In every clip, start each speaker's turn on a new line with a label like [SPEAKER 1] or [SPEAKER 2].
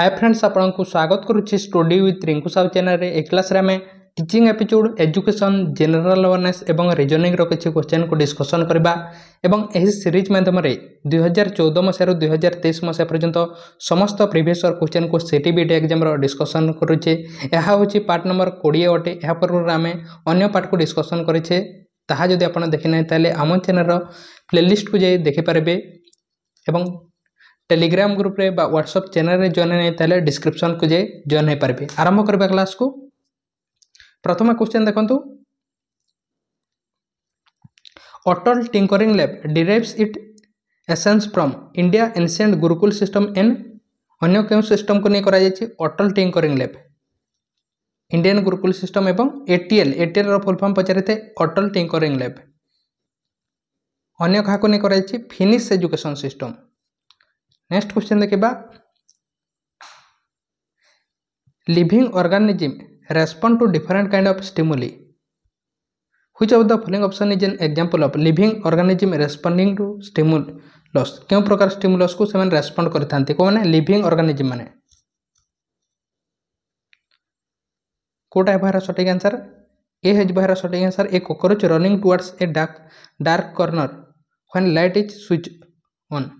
[SPEAKER 1] ହାଏ friends ଆପଣଙ୍କୁ ସ୍ୱାଗତ କରୁଛି ଷ୍ଟଡି ୱିଥ୍ ରିଙ୍କୁ ସାହୁ ଚ୍ୟାନେଲରେ ଏ କ୍ଲାସ୍ରେ ଆମେ teaching aptitude education general awareness ଏବଂ ରିଜନିଂର କିଛି କ୍ୱେଶ୍ଚନ୍କୁ ଡିସ୍କସନ୍ କରିବା ଏବଂ ଏହି ସିରିଜ୍ ମାଧ୍ୟମରେ ଦୁଇହଜାର ଚଉଦ ମସିହାରୁ ଦୁଇହଜାର ତେଇଶ ମସିହା ପର୍ଯ୍ୟନ୍ତ ସମସ୍ତ ପ୍ରିଭିୟସ୍ର କ୍ୱେଶ୍ଚନ୍କୁ ସିଟି ବିଟ୍ ଏକ୍ଜାମ୍ର ଡିସ୍କସନ୍ କରୁଛେ ଏହା ହେଉଛି ପାର୍ଟ ନମ୍ବର କୋଡ଼ିଏ ଅଟେ ଏହା ପୂର୍ବରୁ ଆମେ ଅନ୍ୟ ପାର୍ଟକୁ ଡିସ୍କସନ୍ କରିଛେ ତାହା ଯଦି ଆପଣ ଦେଖିନାହିଁ ତାହେଲେ ଆମ ଚ୍ୟାନେଲ୍ର ପ୍ଲେଲିଷ୍ଟକୁ ଯାଇ ଦେଖିପାରିବେ ଏବଂ टेलीग्राम ग्रुप रे चेल व्हाट्सअप रे जॉइन नहीं ताले को जे हो पारे आरंभ करबा क्लास को प्रथम क्वेश्चन देखंतु Atal tinkering lab derives its essence from India ancient gurukul system एन अन्य क्यों सिस्टम को नहीं कराई Atal tinkering lab Indian gurukul system एवं एटीएल एटीएल फुल फॉर्म पचारि थे अटल टिंकरिंग लैब अन्य क्या नहीं कराई Finnish education system next question देखा living organism respond to different kind of stimuli हुई of the following option is an example of living organism responding to stimulus क्यों प्रकार स्टिमुलस को सेमन रेस्पॉन्ड करते कौन मैंने लिविंग organism मैंने कौटा है सठिक आंसर ए है सठिक answer A cockroach running towards a dark dark corner when light is switch on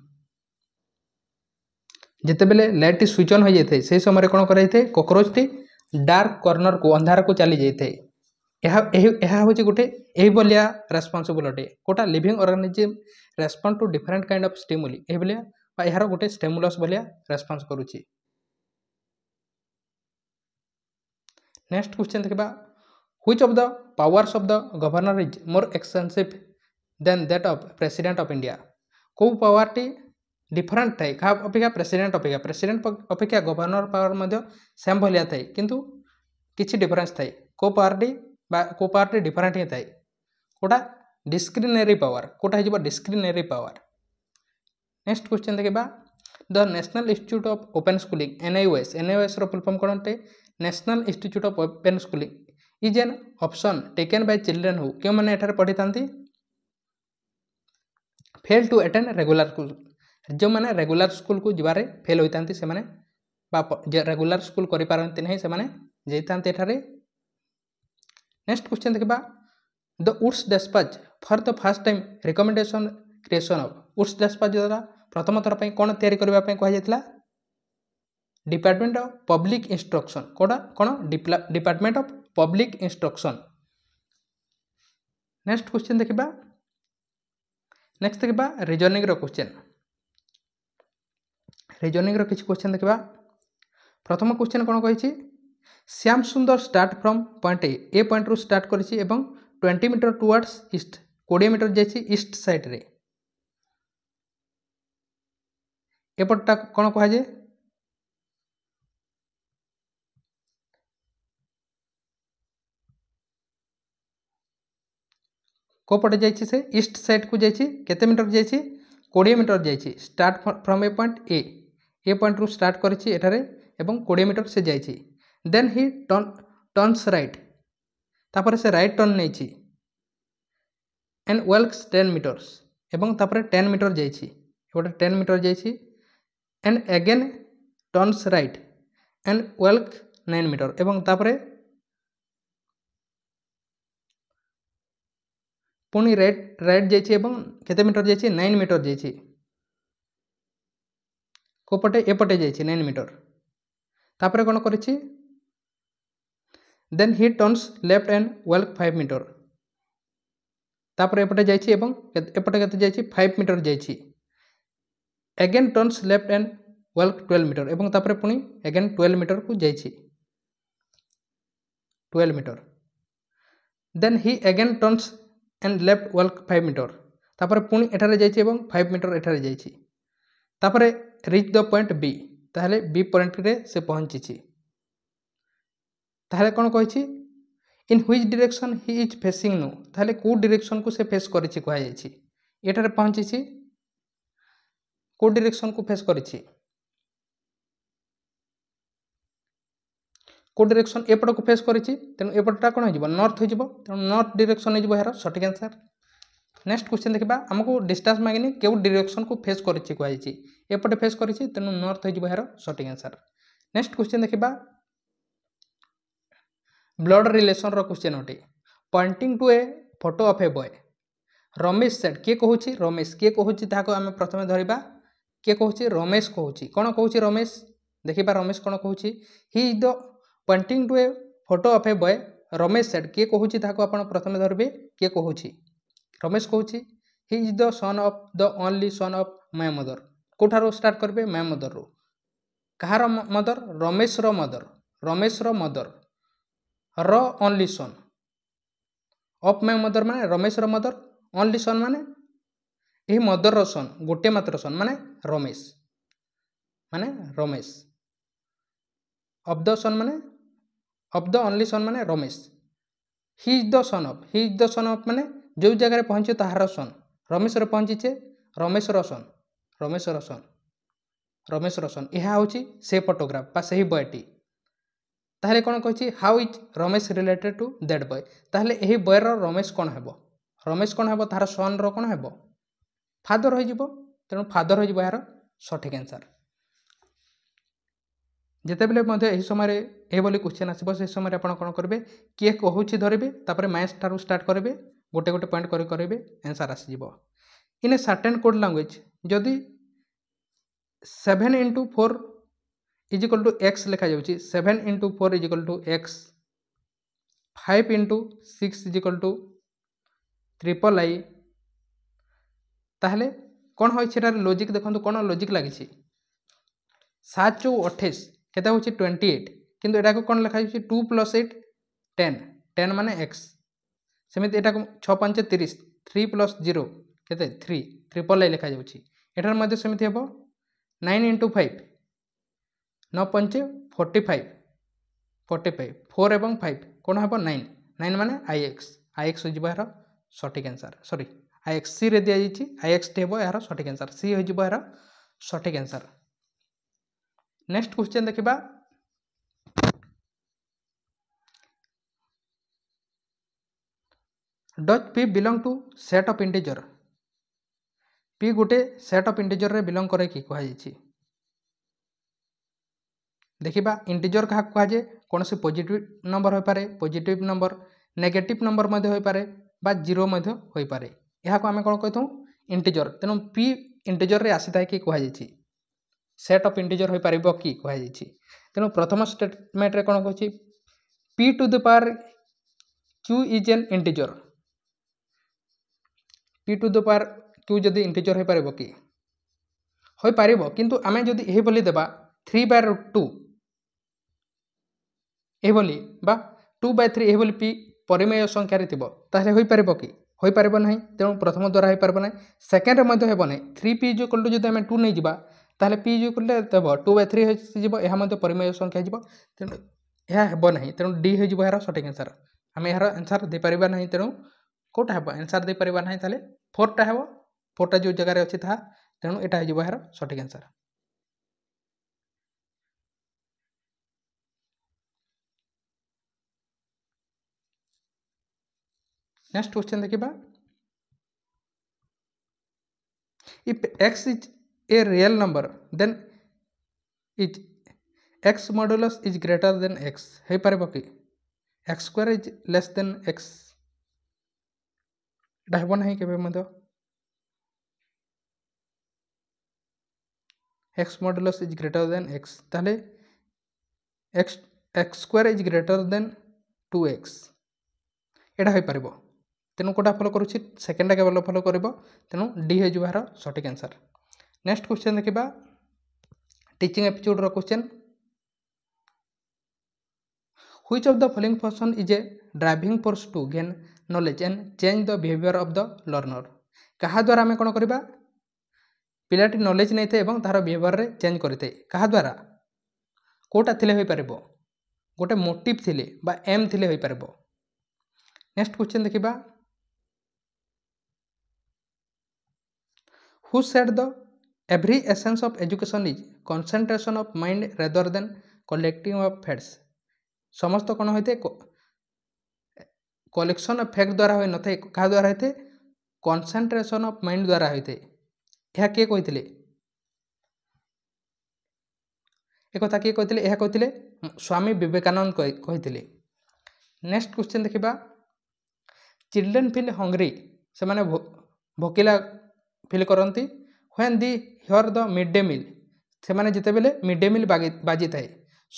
[SPEAKER 1] ଯେତେବେଳେ ଲାଇଟ୍ଟି ସୁଇଚ୍ ଅନ୍ ହୋଇଯାଇଥାଏ ସେହି ସମୟରେ କ'ଣ କରାଯାଇଥାଏ କକ୍ରୋଚ୍ଟି ଡାର୍କ କର୍ଣ୍ଣରକୁ ଅନ୍ଧାରକୁ ଚାଲିଯାଇଥାଏ ଏହା ଏହି ଏହା ହେଉଛି ଗୋଟେ ଏହିଭଳିଆ ରେସ୍ପନ୍ସିବୁଲ୍ ଅଟେ କେଉଁଟା living organism respond to different kind of stimuli ଏହିଭଳିଆ ବା ଏହାର ଗୋଟେ ଷ୍ଟିମୁଲସ୍ ଭଳିଆ ରେସ୍ପନ୍ସ କରୁଛି ନେକ୍ସଟ କ୍ୱେଶ୍ଚନ୍ ଦେଖିବା which of the powers of the governor is more extensive than that of president of India କେଉଁ ପାୱାରଟି ডিফরেন্ট থাকে কাহ অপেক্ষা প্রেসিডেন্ট অপেক্ষা প্রেসিডেন্ট অপেক্ষা গভর্নর পাওয়ার মধ্যে সেম ভালিয়া থাকে কিন্তু কিছু ডিফরেন্স থাকে কো পার্টি বা কো পার্টি ডিফরেন্ট ହିଁ থাকে কোটা ডিসক্রিনেরি পাওয়ার কোটা হয়ে যাব ডিসক্রিনেরি পাওয়ার নেক্সট কোশ্চেন দেখবা the national institute of open schooling NIOS এনআইওএসর ফুল ফর্ম কোণ national institute of open schooling is an option taken by children who কেউ মানে এঠার পড়ি থাকে ফেল টু এটেন্ড রেগুলার जो मैंने रेगुलर स्कूल को जीवन फेल होता से मैंने रेगुलर स्कूल करें से नेक्स्ट क्वेश्चन देखा the Wood's despatch for the first time recommendation creation of Wood's despatch द्वारा प्रथम थरपा कौन या कहला डिपार्टमेंट अफ पब्लिक इनस्ट्रक्शन कौटा कौन department of public instruction next question देखा नेक्स्ट देखा रिजनिंग्र क्वेश्चन ରିଜନିଂର କିଛି କ୍ୱେଶ୍ଚନ୍ ଦେଖିବା প্রথম কোশ্চেন কোণ কী Shyam Sundar start from point A A point রু স্টার্ট করেছি এবং টোয়েন্টি মিটর টুয়ার্ডস ইস্ট কোড়িয়ে মিটর যাইছি ইস্ট সাইড্রে এপটটা কোণ কুহযায় কোপটে যাইছি সে ইস্ট সাইড কু যাইছি কেতে মিটর যাইছি কোড়িয়ে মিটর যাইছি start from a point A A ପଏଣ୍ଟରୁ ଷ୍ଟାର୍ଟ କରିଛି ଏଠାରେ ଏବଂ କୋଡ଼ିଏ ମିଟର ସେ ଯାଇଛି then he turn turns right ତାପରେ ସେ ରାଇଟ୍ ଟର୍ନ ନେଇଛି ଆଣ୍ଡ ୱେଲ୍କସ୍ ଟେନ୍ ମିଟର୍ସ ଏବଂ ତାପରେ ଟେନ୍ ମିଟର ଯାଇଛି ଏପଟେ ଟେନ୍ ମିଟର ଯାଇଛି and again turns right and walk nine metre ଏବଂ ତାପରେ ପୁଣି ରାଇଟ୍ ରାଇଟ୍ ଯାଇଛି ଏବଂ କେତେ ମିଟର ଯାଇଛି ନାଇନ୍ ମିଟର ଯାଇଛି কোপটে এপটে যাইছে নাইন মিটর তাপরে কোণ করেছি then he turns left and ওয়েল ফাইভ মিটর তাপরে এপটে যাইছি এবং এপটে কেতে যাইছি ফাইভ মিটর যাইছি এগেন টর্নস লেফট অ্যান্ড ওয়েল টুয়েলভ মিটর এবং তাপরে পুঁ এগেন টুয়েলভ মিটরকু যাইছি twelve metre then he again turns and left ওয়েল ফাইভ মিটর তাপরে পুঁ এঠারে যাইছি এবং ফাইভ মিটর এঠারে যাইছি তাপরে রিচ দ পয়েন্ট বি তাহলে বি পয়েন্টে সে পৌঁছিছি তাহলে কোণ কী in which direction he is facing নু তাহলে কেউ ডিরেকশন কু সে ফেস করেছি কুহযাই এটার পৌঁছিছি কেউ ডিরেকশন কু ফেস করেছি কেউ ডিরেকশন এপটকু ফেস করেছি তেমন এপটটা কোণ হয়ে নর্থ হয়ে তেমন নর্থ ডিরেকশন হয়ে এর সঠিক আনসার নেক্সট কোশ্চেন দেখবা আমাকে ডিষ্টান্স মাগিনি কেউ ডিরেকশন কু ফেস করেছি কুহযাই ଏପଟେ ଫେସ୍ କରିଛି ତେଣୁ ନର୍ଥ ହୋଇଯିବ ଏହାର ସଠିକ୍ ଆନ୍ସର୍ ନେକ୍ସଟ କ୍ୱେଶ୍ଚିନ୍ ଦେଖିବା ବ୍ଲଡ୍ ରିଲେସନ୍ର କ୍ୱେଶ୍ଚିନ୍ ଅଟେ pointing to a photo of a boy Ramesh said କିଏ କହୁଛି ରମେଶ କିଏ କହୁଛି ତାହାକୁ ଆମେ ପ୍ରଥମେ ଧରିବା କିଏ କହୁଛି ରମେଶ କହୁଛି କ'ଣ କହୁଛି ରମେଶ ଦେଖିବା ରମେଶ କ'ଣ କହୁଛି he is the pointing to a photo of a boy Ramesh said କିଏ କହୁଛି ତାହାକୁ ଆପଣ ପ୍ରଥମେ ଧରିବେ କିଏ କହୁଛି ରମେଶ କହୁଛି he is the son of the only son of my mother କେଉଁଠାରୁ ଷ୍ଟାର୍ଟ କରିବେ ମ୍ୟା ମଦରରୁ କାହାର ମଦର ରମେଶର ମଦର ରମେଶର ମଦର ର ଓନ୍ଲି ସନ୍ ଅଫ୍ ମ୍ୟା ମଦର ମାନେ ରମେଶର ମଦର ଓନ୍ଲି ସନ୍ ମାନେ ଏହି ମଦରର ସନ୍ ଗୋଟିଏ ମାତ୍ର ସନ୍ ମାନେ ରମେଶ ମାନେ ରମେଶ ଅଫ୍ ଦ ସନ୍ ମାନେ ଅଫ୍ ଦ ଓନ୍ଲି ସନ୍ ମାନେ Ramesh he is the son of he is the son of ମାନେ ଯେଉଁ ଜାଗାରେ ପହଞ୍ଚିବ ତାହାର ସନ୍ ରମେଶର ପହଞ୍ଚିଛେ ରମେଶର ସନ୍ ରମେଶ ରୋସନ ରମେଶ ରୋସନ ଏହା ହେଉଛି ସେ ଫଟୋଗ୍ରାଫ ବା ସେହି ବୟଟି ତାହେଲେ କ'ଣ କହିଛି how is Ramesh related to that boy ତାହେଲେ ଏହି ବୟର ରମେଶ କ'ଣ ହେବ ରମେଶ କ'ଣ ହେବ ତାହାର ସନ୍ର କ'ଣ ହେବ ଫାଦର ହୋଇଯିବ ତେଣୁ ଫାଦର ହୋଇଯିବ ଏହାର ସଠିକ୍ ଆନ୍ସର୍ ଯେତେବେଳେ ମଧ୍ୟ ଏହି ସମୟରେ ଏହିଭଳି କୋଶ୍ଚିନ୍ ଆସିବ ସେହି ସମୟରେ ଆପଣ କ'ଣ କରିବେ କିଏ କହୁଛି ଧରିବେ ତାପରେ ମାଇନ୍ସ ଠାରୁ ଷ୍ଟାର୍ଟ କରିବେ ଗୋଟେ ଗୋଟେ ପଏଣ୍ଟ କରି କରିବେ ଆନ୍ସର୍ ଆସିଯିବ in a certain code language যদি seven into four equal to X লেখা যাচ্ছে seven into four equal to X five into six equal to triple I তাহলে কোণ হয় সেটার লজিক দেখুন কোণ লজিক লাগিছে সাত চৌ অঠেশ কেতে হচ্ছে টোয়েন্টি এইট কিন্তু এটাকে কোণ লেখা যাচ্ছে two plus eight ten ten মানে এক্স সেমিতি এটা ছ পাঁচ তিরিশ থ্রি প্লস জিরো কেতে থ্রি ট্রিপল আই লেখা যাচ্ছে এটার মধ্যে সেমিতি হব নাইন ইন্টু ফাইভ ন পঞ্চে forty five forty five four এবং ফাইভ কোণ হব নাইন নাইন মানে আইএক্স আইএক্স হয়ে এর সঠিক আনসার সরি আইএক্স সি রে দিয়েছি আইএক্সটি হব এর সঠিক আনসার সি হয়ে এর সঠিক আনসার নেক্সট কোশ্চেন দেখিবা Does P belong to set of integer? P গোটে সেট অফ ইন্টিজর্রে বিলং করে কি কুহযাই ଦେଖିବା ଇଣ୍ଟିଜର୍ କାହାକୁ କୁହାଯାଏ କୌଣସି ପଜିଟିଭ୍ ନମ୍ବର ହୋଇପାରେ ପଜିଟିଭ୍ ନମ୍ବର ନେଗେଟିଭ୍ ନମ୍ବର ମଧ୍ୟ ହୋଇପାରେ ବା ଜିରୋ ମଧ୍ୟ ହୋଇପାରେ ଏହାକୁ ଆମେ କ'ଣ କହିଥାଉ ଇଣ୍ଟିଜର୍ ତେଣୁ ପି ଇଣ୍ଟିଜର୍ରେ ଆସିଥାଏ କି କୁହାଯାଇଛି ସେଟ୍ ଅଫ୍ ଇଣ୍ଟିଜର୍ ହୋଇପାରିବ କି କୁହାଯାଇଛି ତେଣୁ ପ୍ରଥମ ଷ୍ଟେଟମେଣ୍ଟରେ କ'ଣ କହୁଛି P to the power Q is an integer P to the power two যদি ଇଣ୍ଟିଜର୍ ହୋଇପାରିବ କି ହୋଇପାରିବ କିନ୍ତୁ ଆମେ ଯଦି ଏହିଭଳି ଦେବା ଥ୍ରୀ ବାଇ ରୁଟ୍ ଟୁ ଏହିଭଳି ବା ଟୁ ବାଇ ଥ୍ରୀ ଏହିଭଳି ପି ପରିମେୟ ସଂଖ୍ୟାରେ ଥିବ ତାହେଲେ ହୋଇପାରିବ କି ହୋଇପାରିବ ନାହିଁ ତେଣୁ ପ୍ରଥମ ଦ୍ୱାରା ହୋଇପାରିବ ନାହିଁ ସେକେଣ୍ଡରେ ମଧ୍ୟ ହେବ ନାହିଁ three P is equal to ଯଦି ଆମେ ଟୁ ନେଇଯିବା ତାହେଲେ ପି ଇଜ୍ ଇକ୍ୱାଲ୍ ଟୁ ଦେବ ଟୁ ବାଇ ଥ୍ରୀ ହୋଇଯିବ ଏହା ମଧ୍ୟ ପରିମେୟ ସଂଖ୍ୟା ହୋଇଯିବ ତେଣୁ ଏହା ହେବ ନାହିଁ ତେଣୁ ଡି ହୋଇଯିବ ଏହାର ସଠିକ୍ ଆନ୍ସର୍ ଆମେ ଏହାର ଆନ୍ସର୍ ଦେଇପାରିବା ନାହିଁ ତେଣୁ କେଉଁଟା ହେବ ଆନ୍ସର୍ ଦେଇପାରିବା ନାହିଁ ତାହେଲେ ଫୋର୍ଟା ହେବ ଫୋର୍ଟା ଯେଉଁ ଜାଗାରେ ଅଛି ତାହା ତେଣୁ ଏଇଟା ହେଇଯିବ ଏହାର ସଠିକ୍ ଆନ୍ସର୍ ନେକ୍ସଟ କ୍ୱେଶ୍ଚନ୍ ଦେଖିବା if x is a real number then is x modulus is greater than x ହେଇପାରିବ କି x square is less than x ଏଇଟା ହେବ ନାହିଁ କେବେ ମଧ୍ୟ X modulus is greater than X তাহলে X X square is greater than two X এটা হয়েপার তেণু কোটা ফলো করুছি সেকেন্ডটা কেবল ফলো করব তেণু ডি হয়ে যাবার সঠিক আনসার নেক্সট কোশ্চেন দেখা টিচিং এপিচুডর question which of the following forces is a driving force to gain knowledge and change the behaviour of the learner কাহা দ্বারা আমি কোণ করা ପିଲାଟି ନଲେଜ୍ ନେଇଥାଏ ଏବଂ ତାହାର ବିହେଭିଅର୍ରେ ଚେଞ୍ଜ କରିଥାଏ କାହାଦ୍ୱାରା କେଉଁଟା ଥିଲେ ହୋଇପାରିବ ଗୋଟେ ମୋଟିଭ୍ ଥିଲେ ବା ଏମ୍ ଥିଲେ ହୋଇପାରିବ ନେକ୍ସଟ କ୍ୱେଶ୍ଚନ୍ ଦେଖିବା who said the every essence of education is concentration of mind rather than collective of facts ସମସ୍ତ କ'ଣ ହୋଇଥାଏ କଲେକ୍ସନ୍ ଅଫ୍ ଫେକ୍ ଦ୍ୱାରା ହୋଇନଥାଏ କାହା ଦ୍ୱାରା ହୋଇଥାଏ କନ୍ସେନ୍ଟ୍ରେସନ୍ ଅଫ୍ ମାଇଣ୍ଡ ଦ୍ୱାରା ହୋଇଥାଏ ଏହା କିଏ କହିଥିଲେ একথা କିଏ କହିଥିଲେ ଏହା କହିଥିଲେ ସ୍ୱାମୀ ବିବେକାନନ୍ଦ କହିଥିଲେ ନେକ୍ସଟ କ୍ୱେଶ୍ଚିନ୍ ଦେଖିବା ଚିଲଡ୍ରେନ୍ ଫିଲ୍ ହଙ୍ଗରି ସେମାନେ ଭୋକିଲା ଫିଲ୍ କରନ୍ତି when the hear the mid day meal ସେମାନେ ଯେତେବେଳେ ମିଡ୍ ଡେ ମିଲ୍ ବାଜିଥାଏ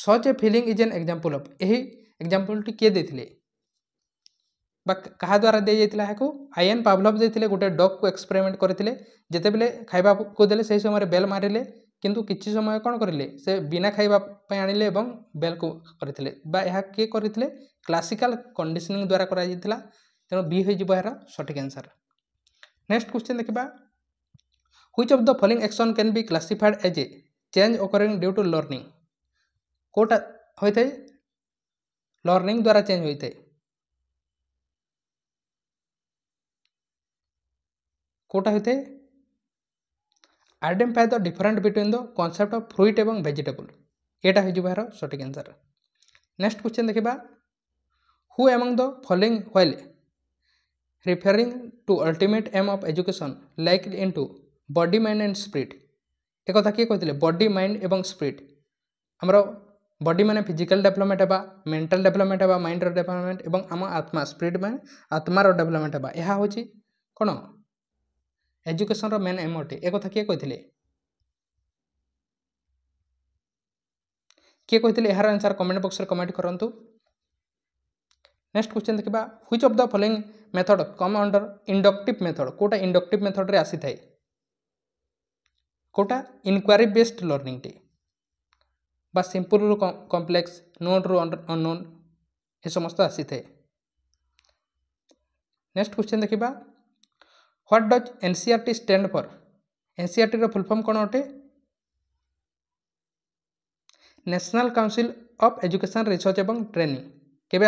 [SPEAKER 1] such a feeling is an example of ଏହି ଏକ୍ଜାମ୍ପଲ୍ଟି କିଏ ଦେଇଥିଲେ বা କାହା ଦ୍ୱାରା ଦିଆଯାଇଥିଲା ଏହାକୁ ଆଇଏନ୍ ପାଭଲଭ୍ ଦେଇଥିଲେ ଗୋଟେ ଡଗ୍କୁ ଏକ୍ସପେରିମେଣ୍ଟ କରିଥିଲେ ଯେତେବେଳେ ଖାଇବାକୁ ଦେଲେ ସେହି ସମୟରେ ବେଲ୍ ମାରିଲେ କିନ୍ତୁ କିଛି ସମୟ କ'ଣ କରିଲେ ସେ ବିନା ଖାଇବା ପାଇଁ ଆଣିଲେ ଏବଂ ବେଲ୍କୁ କରିଥିଲେ ବା ଏହା କିଏ କରିଥିଲେ କ୍ଲାସିକାଲ କଣ୍ଡିସନିଂ ଦ୍ୱାରା କରାଯାଇଥିଲା ତେଣୁ ବି ହୋଇଯିବ ଏହାର ସଠିକ୍ ଆନ୍ସର୍ ନେକ୍ସଟ କ୍ୱେଶ୍ଚିନ୍ ଦେଖିବା which of the following action can be classified as a change occurring due to learning କେଉଁଟା ହୋଇଥାଏ ଲର୍ଣ୍ଣିଂ ଦ୍ୱାରା ଚେଞ୍ଜ ହୋଇଥାଏ কোটা হইতে identify the different between the concept of fruit এবং ভেজিটেবল এটা হয়ে যাবে এর সঠিক আনসার নেক্সট কোশ্চেন দেখিবা who among the following while referring to ultimate aim of education like into body mind and spirit একথা কিয়ে কে বডি মাইন্ড এবং স্পিরিট আমার বডি মানে ফিজিক্যাল ডেভেলপমেন্ট হবা মেন্টাল ডেভেলপমেন্ট হবা মাইন্ডর ডেভেলপমেন্ট এবং আমার আত্মা স্পিরিট মানে আত্মার ডেভেলপমেন্ট হবা এ হচ্ছে কোণ ଏଜୁକେସନ୍ର ମେନ୍ ଏମ୍ ଅଟେ ଏ କଥା କିଏ କହିଥିଲେ କିଏ କହିଥିଲେ ଏହାର ଆନ୍ସର୍ କମେଣ୍ଟ ବକ୍ସରେ କମେଣ୍ଟ କରନ୍ତୁ ନେକ୍ସଟ କ୍ୱେଶ୍ଚନ୍ ଦେଖିବା which of the following method come under inductive method କେଉଁଟା ଇଣ୍ଡକ୍ଟିଭ୍ ମେଥଡ଼ରେ ଆସିଥାଏ କେଉଁଟା ଇନକ୍ୱାରି ବେସ୍ଡ ଲର୍ଣ୍ଣିଂଟେ বা ସିମ୍ପୁଲରୁ କମ୍ପ୍ଲେକ୍ସ ନୋନ୍ରୁ ଅନନୋନ୍ ଏ ସମସ୍ତ ଆସିଥାଏ ନେକ୍ସଟ କ୍ୱେଶ୍ଚନ୍ ଦେଖିବା what does NCERT stand for NCERT रुलफर्म कौन अटे national council of education research एवं ट्रेनिंग के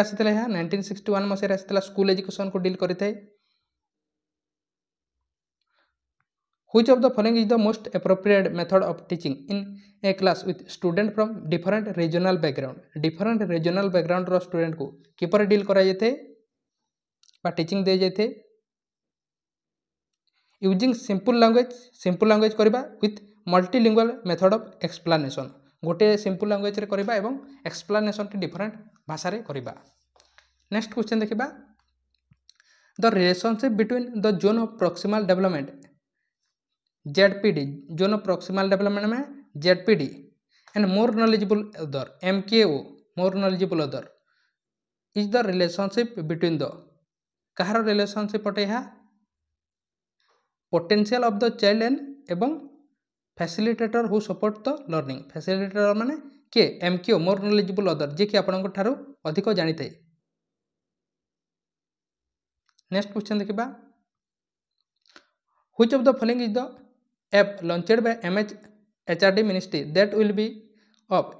[SPEAKER 1] नाइंटीन सिक्सट वन मसीह आसाला स्कूल एजुकेशन को डिल करुच of the following is the most appropriate method of teaching in a class with student from different regional background different regional background student को किपर deal कर teaching दी जाए using simple language simple language କରିବା with multilingual method of explanation ଗୋଟିଏ simple ଲାଙ୍ଗୁଏଜ୍ରେ କରିବା ଏବଂ ଏକ୍ସପ୍ଲାନେସନ୍ଟି ଡିଫରେଣ୍ଟ ଭାଷାରେ କରିବା ନେକ୍ସଟ କ୍ୱେଶ୍ଚନ୍ ଦେଖିବା the relationship between the zone of proximal development Z P D zone of proximal development ମାନେ Z P D and more knowledgeable other M K O more knowledgeable other is the relationship between the କାହାର relationship ଅଟେ ଏହା potential of the child এবং facilitator who support the learning facilitator ମାନେ କିଏ M Q ମୋର ନଲେଜବୁଲ୍ other ଯିଏକି ଆପଣଙ୍କ ଠାରୁ ଅଧିକ ଜାଣିଥାଏ ନେକ୍ସଟ କ୍ୱେଶ୍ଚନ୍ ଦେଖିବା which of the following is the app launched by M H H R D ministry that will be of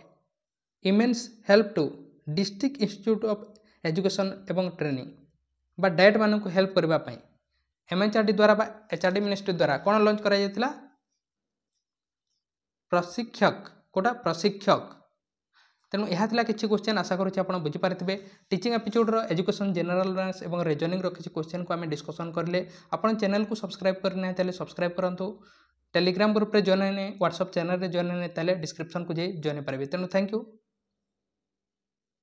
[SPEAKER 1] immense help to district institute of education ଏବଂ training ବା DIET ମାନଙ୍କୁ help କରିବା ପାଇଁ MHRD द्वारा बा HRD ministry द्वारा कौन launch करा प्रशिक्षक कोटा प्रशिक्षक ତେଣୁ ଏହା ଥିଲା କିଛି କ୍ୱେଶ୍ଚନ୍ ଆଶା କରୁଛି ଆପଣ ବୁଝିପାରିଥିବେ ଟିଚିଂ ଆପ୍ଟିଚ୍ୟୁଡ଼୍ର ଏଜୁକେସନ୍ ଜେନେରାଲ୍ ନଲେଜ୍ ଏବଂ ରିଜନିଂର କିଛି କ୍ୱେଶ୍ଚନ୍କୁ ଆମେ ଡିସ୍କସନ୍ କରିଲେ ଆପଣ ଚ୍ୟାନେଲ୍କୁ ସବସ୍କ୍ରାଇବ୍ କରିନାହିଁ ତାହେଲେ ସବସ୍କ୍ରାଇବ୍ କରନ୍ତୁ ଟେଲିଗ୍ରାମ ଗ୍ରୁପ୍ରେ ଜଏନ୍ ହେଇନି ହ୍ୱାଟ୍ସଅପ୍ ଚ୍ୟାନେଲ୍ରେ ଜଏନ୍ ହେଇନି ତାହେଲେ ଡିସ୍କ୍ରିପ୍ସନ୍କୁ ଯାଇ ଜଏନ୍ ହେଇପାରିବେ ତେଣୁ ଥ୍ୟାଙ୍କ ୟୁ